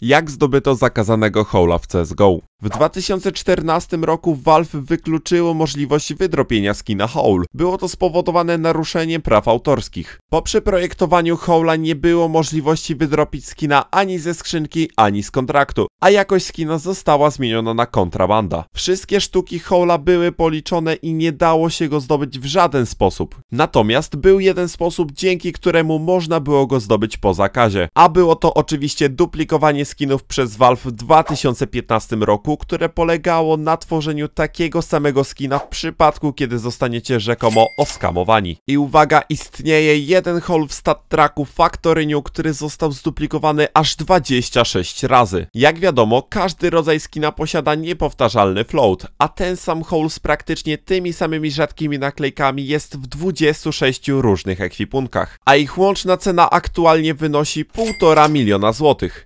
jak zdobyto zakazanego hola w CSGO. W 2014 roku Valve wykluczyło możliwość wydropienia skina Hole. Było to spowodowane naruszeniem praw autorskich. Po przeprojektowaniu Hole'a nie było możliwości wydropić skina ani ze skrzynki, ani z kontraktu, a jakość skina została zmieniona na kontrabanda. Wszystkie sztuki Hole'a były policzone i nie dało się go zdobyć w żaden sposób. Natomiast był jeden sposób, dzięki któremu można było go zdobyć po zakazie, a było to oczywiście duplikowanie skinów przez Valve w 2015 roku, które polegało na tworzeniu takiego samego skina w przypadku, kiedy zostaniecie rzekomo oskamowani. I uwaga, istnieje jeden hol w StatTraku Factory New, który został zduplikowany aż 26 razy. Jak wiadomo, każdy rodzaj skina posiada niepowtarzalny float, a ten sam hol z praktycznie tymi samymi rzadkimi naklejkami jest w 26 różnych ekwipunkach, a ich łączna cena aktualnie wynosi 1,5 miliona złotych.